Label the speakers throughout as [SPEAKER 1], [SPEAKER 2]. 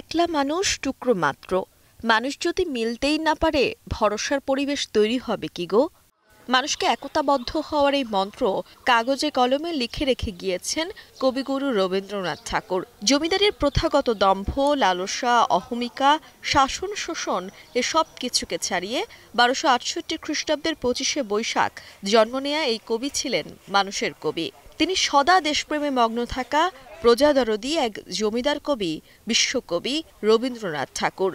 [SPEAKER 1] একলা মানুষ টুকরো মাত্র মানুষ যদি মিলতেই না পারে ভরসার পরিবেশ তৈরি হবে কি গো মানুষকে একতাবদ্ধ হওয়ার এই মন্ত্র কাগজে কলমে লিখে রেখে গিয়েছেন কবিগুরু রবীন্দ্রনাথ ঠাকুর জমিদারির প্রথাগত দম্ভ লালসা অহমিকা শাসন শোষণ এসব কিছুকে ছাড়িয়ে বারোশো আটষট্টি খ্রিস্টাব্দের পঁচিশে বৈশাখ জন্ম নেয়া এই কবি ছিলেন মানুষের কবি তিনি সদা দেশপ্রেমে মগ্ন থাকা প্রজাদরদি এক জমিদার কবি বিশ্বকবি রবীন্দ্রনাথ ঠাকুর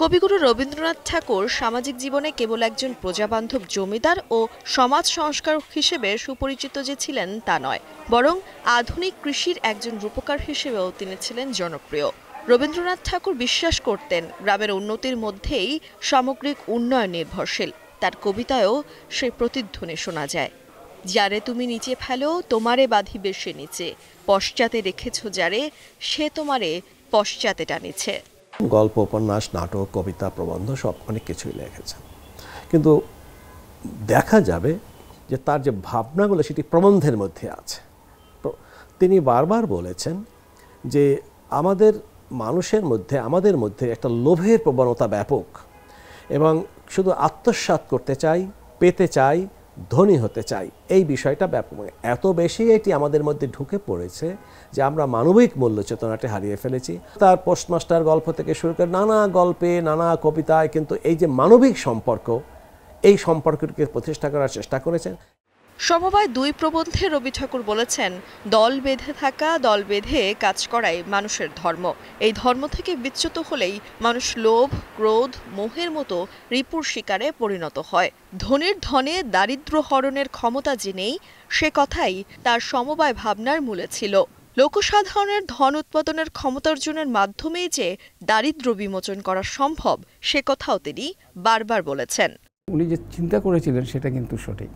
[SPEAKER 1] কবিগুরু রবীন্দ্রনাথ ঠাকুর সামাজিক জীবনে কেবল একজন প্রজাবান্ধব জমিদার ও সমাজ সংস্কারক হিসেবে সুপরিচিত যে ছিলেন তা নয় বরং আধুনিক কৃষির একজন রূপকার হিসেবেও তিনি ছিলেন জনপ্রিয় রবীন্দ্রনাথ ঠাকুর বিশ্বাস করতেন গ্রামের উন্নতির মধ্যেই সামগ্রিক উন্নয়ন নির্ভরশীল তার কবিতায়ও সেই প্রতিধ্বনি শোনা যায় যারে তুমি নিচে ফেলো তোমারে বাঁধিবে সে নিচে পশ্চাতে রেখেছ যারে সে তোমারে পশ্চাতে টানেছে
[SPEAKER 2] গল্প উপন্যাস নাটক কবিতা প্রবন্ধ সব অনেক কিছুই লিখেছেন কিন্তু দেখা যাবে যে তার যে ভাবনাগুলো সেটি প্রবন্ধের মধ্যে আছে তিনি বারবার বলেছেন যে আমাদের মানুষের মধ্যে আমাদের মধ্যে একটা লোভের প্রবণতা ব্যাপক এবং শুধু আত্মসাত করতে চাই পেতে চাই ধনী হতে চাই এই বিষয়টা ব্যাপক এত বেশি এটি আমাদের মধ্যে ঢুকে পড়েছে যে আমরা মানবিক মূল্য চেতনাটি হারিয়ে ফেলেছি তার পোস্টমাস্টার গল্প থেকে শুরু করে নানা গল্পে নানা কবিতায় কিন্তু এই যে মানবিক সম্পর্ক এই সম্পর্কটিকে প্রতিষ্ঠা করার চেষ্টা করেছেন
[SPEAKER 1] সমবায় দুই প্রবন্ধে রবি ঠাকুর বলেছেন দল বেঁধে থাকা দল বেঁধে কাজ করাই মানুষের ধর্ম এই ধর্ম থেকে বিচ্যুত হলেই মানুষ লোভ ক্রোধ মোহের মতো রিপুর শিকারে পরিণত হয় ধনির ধনে দারিদ্র হরণের ক্ষমতা যে নেই সে কথাই তার সমবায় ভাবনার মূলে ছিল লোকসাধারণের ধন উৎপাদনের ক্ষমতার্জনের মাধ্যমেই যে দারিদ্র বিমোচন করা সম্ভব সে কথাও তিনি বারবার বলেছেন
[SPEAKER 3] উনি যে চিন্তা করেছিলেন সেটা কিন্তু সঠিক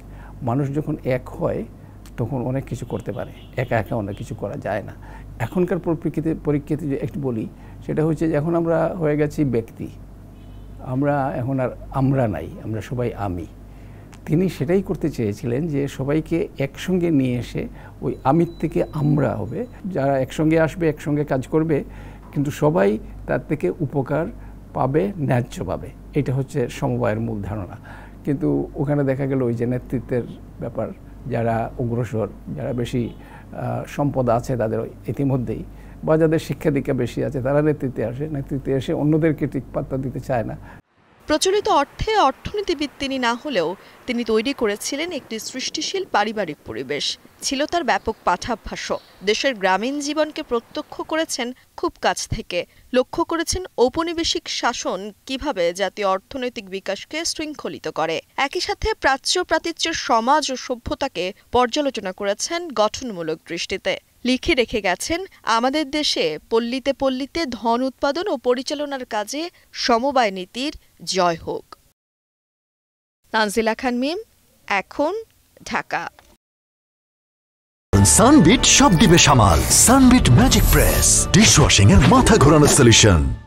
[SPEAKER 3] মানুষ যখন এক হয় তখন অনেক কিছু করতে পারে একা একা অনেক কিছু করা যায় না এখনকার প্রপ্রেক্ষিতে পরীক্ষিতে যে একটু বলি সেটা হচ্ছে যে এখন আমরা হয়ে গেছি ব্যক্তি আমরা এখন আর আমরা নাই আমরা সবাই আমি তিনি সেটাই করতে চেয়েছিলেন যে সবাইকে একসঙ্গে নিয়ে এসে ওই আমির থেকে আমরা হবে যারা একসঙ্গে আসবে একসঙ্গে কাজ করবে কিন্তু সবাই তার থেকে উপকার পাবে ন্যায্য পাবে এটা হচ্ছে সমবায়ের মূল ধারণা কিন্তু ওখানে দেখা গেল ওই যে নেতৃত্বের ব্যাপার যারা অগ্রসর যারা বেশি সম্পদ আছে তাদের ইতিমধ্যেই বা যাদের শিক্ষা দীক্ষা বেশি আছে তারা নেতৃত্বে আসে নেতৃত্বে এসে অন্যদেরকে ঠিক পাত্তা দিতে চায় না
[SPEAKER 1] প্রচলিত অর্থে অর্থনীতিবিদ তিনি না হলেও তিনি তৈরি করেছিলেন একটি সৃষ্টিশীল পারিবারিক পরিবেশ ছিল তার ব্যাপক পাঠাভ্যাস দেশের গ্রামীণ জীবনকে প্রত্যক্ষ করেছেন খুব কাছ থেকে লক্ষ্য করেছেন ঔপনিবেশিক শাসন কিভাবে জাতীয় অর্থনৈতিক বিকাশকে শৃঙ্খলিত করে একই সাথে প্রাচ্য প্রাতিচ্যের সমাজ ও সভ্যতাকে পর্যালোচনা করেছেন গঠনমূলক দৃষ্টিতে লিখে রেখে গেছেন আমাদের দেশে পল্লীতে পল্লীতে ধন উৎপাদন ও পরিচালনার কাজে সমবায় নীতির জয় হোক তানজিলা খান মিম এখন ঢাকা
[SPEAKER 2] সানবিট সব দিবে সামাল সানবিট ম্যাজিক প্রেস ডিশ ওয়াশিং এর মাথা ঘোরানোর সলিউশন